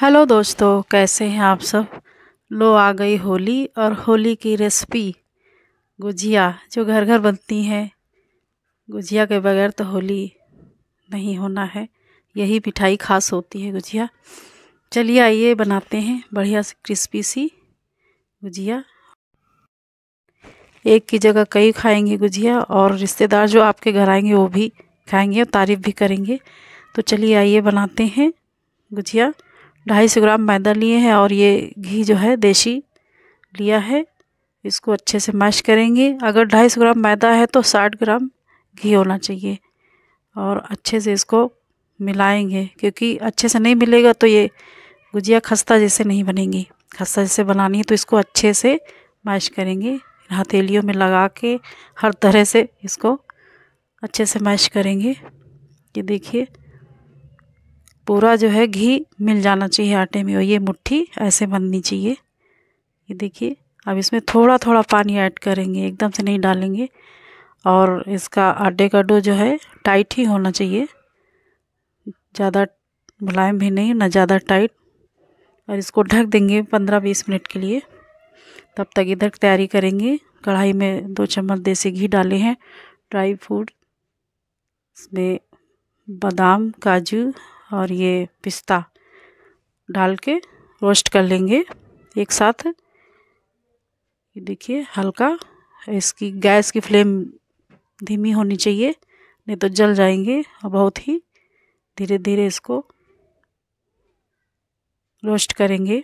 hello दोस्तों कैसे हैं आप सब लो आ गई होली और होली की रेसिपी गुजिया जो घर घर बनती हैं गुजिया के बगैर तो होली नहीं होना है यही मिठाई खास होती है गुजिया चलिए आइए बनाते हैं बढ़िया सी क्रिस्पी सी गुजिया एक की जगह कई खाएंगे गुजिया और रिश्तेदार जो आपके घर आएंगे वो भी खाएंगे और तारीफ़ भी करेंगे तो चलिए आइए बनाते हैं गुजिया ढाई सौ ग्राम मैदा लिए हैं और ये घी जो है देसी लिया है इसको अच्छे से मैश करेंगे अगर ढाई सौ ग्राम मैदा है तो साठ ग्राम घी होना चाहिए और अच्छे से इसको मिलाएंगे क्योंकि अच्छे से नहीं मिलेगा तो ये गुजिया खस्ता जैसे नहीं बनेंगी खस्ता जैसे बनानी है तो इसको अच्छे से मैश करेंगे हथेलियों में लगा के हर तरह से इसको अच्छे से मैश करेंगे ये देखिए पूरा जो है घी मिल जाना चाहिए आटे में और ये मुट्ठी ऐसे बननी चाहिए ये देखिए अब इसमें थोड़ा थोड़ा पानी ऐड करेंगे एकदम से नहीं डालेंगे और इसका आटे का डो जो है टाइट ही होना चाहिए ज़्यादा मुलायम भी नहीं ना ज़्यादा टाइट और इसको ढक देंगे पंद्रह बीस मिनट के लिए तब तक इधर तैयारी करेंगे कढ़ाई में दो चम्मच देसी घी डाले हैं ड्राई फ्रूट इसमें बादाम काजू और ये पिस्ता डाल के रोस्ट कर लेंगे एक साथ ये देखिए हल्का इसकी गैस की फ्लेम धीमी होनी चाहिए नहीं तो जल जाएंगे और बहुत ही धीरे धीरे इसको रोस्ट करेंगे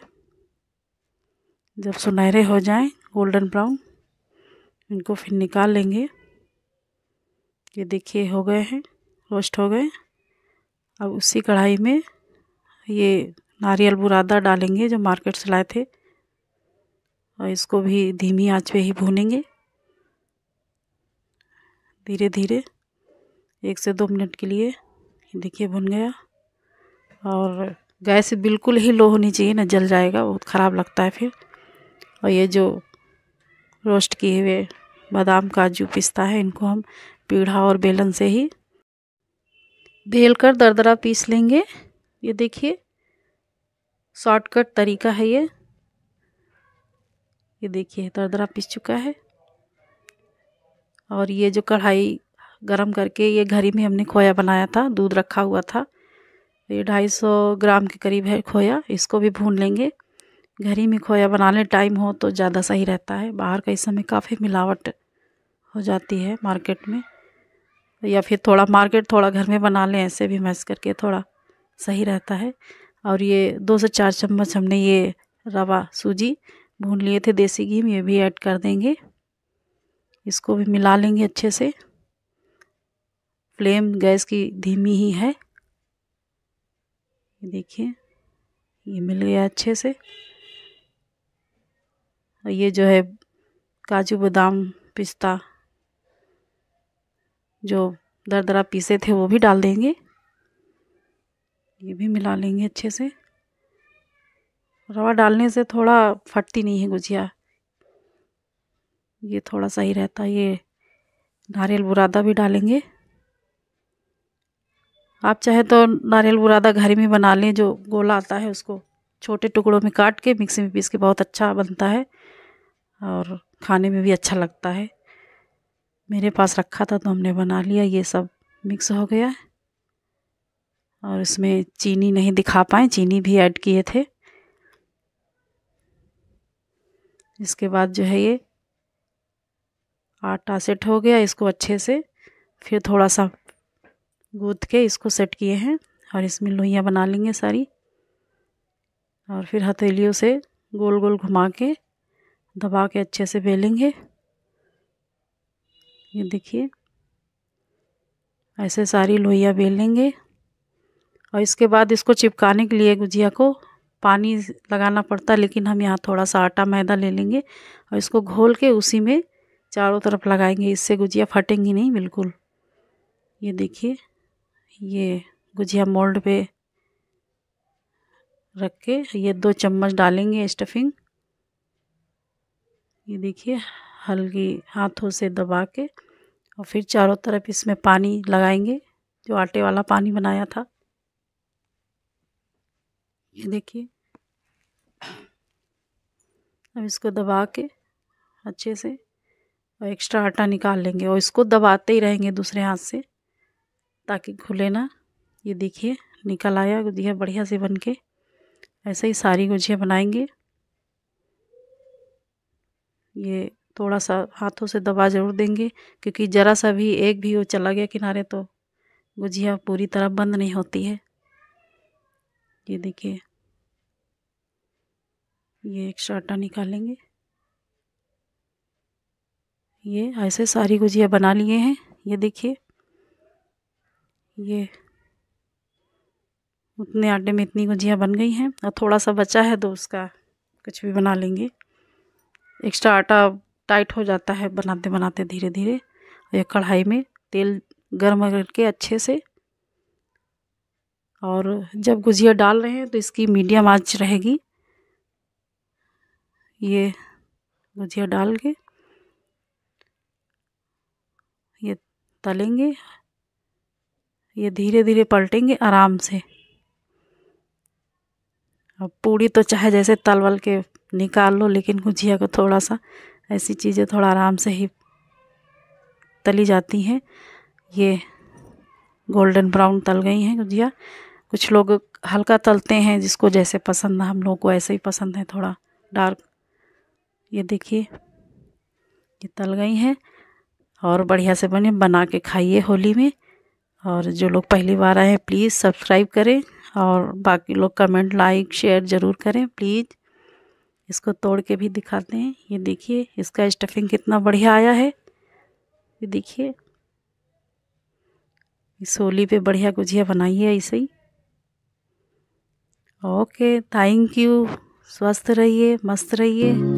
जब सुनहरे हो जाएं गोल्डन ब्राउन इनको फिर निकाल लेंगे ये देखिए हो गए हैं रोस्ट हो गए अब उसी कढ़ाई में ये नारियल बुरादा डालेंगे जो मार्केट से लाए थे और इसको भी धीमी आंच पे ही भूनेंगे धीरे धीरे एक से दो मिनट के लिए देखिए भुन गया और गैस बिल्कुल ही लो होनी चाहिए ना जल जाएगा बहुत ख़राब लगता है फिर और ये जो रोस्ट किए हुए बादाम काजू पिस्ता है इनको हम पीढ़ा और बेलन से ही बेल कर दरदरा पीस लेंगे ये देखिए शॉर्टकट तरीका है ये ये देखिए दरदरा पीस चुका है और ये जो कढ़ाई गरम करके ये घर ही में हमने खोया बनाया था दूध रखा हुआ था ये ढाई सौ ग्राम के करीब है खोया इसको भी भून लेंगे घर ही में खोया बनाने टाइम हो तो ज़्यादा सही रहता है बाहर का इस समय काफ़ी मिलावट हो जाती है मार्केट में या फिर थोड़ा मार्केट थोड़ा घर में बना लें ऐसे भी मैस करके थोड़ा सही रहता है और ये दो से चार चम्मच हमने ये रवा सूजी भून लिए थे देसी घी में ये भी ऐड कर देंगे इसको भी मिला लेंगे अच्छे से फ्लेम गैस की धीमी ही है देखिए ये मिल गया अच्छे से और ये जो है काजू बादाम पिस्ता जो दर दरा पीसे थे वो भी डाल देंगे ये भी मिला लेंगे अच्छे से रवा डालने से थोड़ा फटती नहीं है गुजिया ये थोड़ा सही रहता है ये नारियल बुरादा भी डालेंगे आप चाहे तो नारियल बुरादा घर में बना लें जो गोला आता है उसको छोटे टुकड़ों में काट के मिक्सी में पीस के बहुत अच्छा बनता है और खाने में भी अच्छा लगता है मेरे पास रखा था तो हमने बना लिया ये सब मिक्स हो गया है और इसमें चीनी नहीं दिखा पाए चीनी भी ऐड किए थे इसके बाद जो है ये आटा सेट हो गया इसको अच्छे से फिर थोड़ा सा गूँथ के इसको सेट किए हैं और इसमें लोइयाँ बना लेंगे सारी और फिर हथेलियों से गोल गोल घुमा के दबा के अच्छे से बेलेंगे ये देखिए ऐसे सारी लोहिया बेल लेंगे और इसके बाद इसको चिपकाने के लिए गुजिया को पानी लगाना पड़ता लेकिन हम यहाँ थोड़ा सा आटा मैदा ले लेंगे और इसको घोल के उसी में चारों तरफ लगाएंगे इससे गुजिया फटेंगी नहीं बिल्कुल ये देखिए ये गुजिया मोल्ड पे रख के ये दो चम्मच डालेंगे स्टफिंग ये देखिए हल्की हाथों से दबा के और फिर चारों तरफ इसमें पानी लगाएंगे जो आटे वाला पानी बनाया था ये देखिए अब इसको दबा के अच्छे से और एक्स्ट्रा आटा निकाल लेंगे और इसको दबाते ही रहेंगे दूसरे हाथ से ताकि खुले ना ये देखिए निकल आया गुजिया बढ़िया से बन के ऐसे ही सारी गुजिया बनाएंगे ये थोड़ा सा हाथों से दबा ज़रूर देंगे क्योंकि ज़रा सा भी एक भी वो चला गया किनारे तो गुजिया पूरी तरह बंद नहीं होती है ये देखिए ये एक आटा निकालेंगे ये ऐसे सारी गुजिया बना लिए हैं ये देखिए ये उतने आटे में इतनी गुजिया बन गई हैं और थोड़ा सा बचा है तो उसका कुछ भी बना लेंगे एक्स्ट्रा आटा टाइट हो जाता है बनाते बनाते धीरे धीरे ये कढ़ाई में तेल गर्म करके अच्छे से और जब गुजिया डाल रहे हैं तो इसकी मीडियम आंच रहेगी ये गुजिया डाल के ये तलेंगे ये धीरे धीरे पलटेंगे आराम से अब पूड़ी तो चाहे जैसे तलवल के निकाल लो लेकिन गुजिया को थोड़ा सा ऐसी चीज़ें थोड़ा आराम से ही तली जाती हैं ये गोल्डन ब्राउन तल गई हैं गुजिया कुछ लोग हल्का तलते हैं जिसको जैसे पसंद है हम लोगों को ऐसे ही पसंद है थोड़ा डार्क ये देखिए ये तल गई हैं और बढ़िया से बने बना के खाइए होली में और जो लोग पहली बार आए हैं प्लीज़ सब्सक्राइब करें और बाकी लोग कमेंट लाइक शेयर ज़रूर करें प्लीज़ इसको तोड़ के भी दिखाते हैं ये देखिए इसका स्टफिंग कितना बढ़िया आया है ये देखिए इस होली पे बढ़िया गुजिया बनाई है ऐसे ही ओके थैंक यू स्वस्थ रहिए मस्त रहिए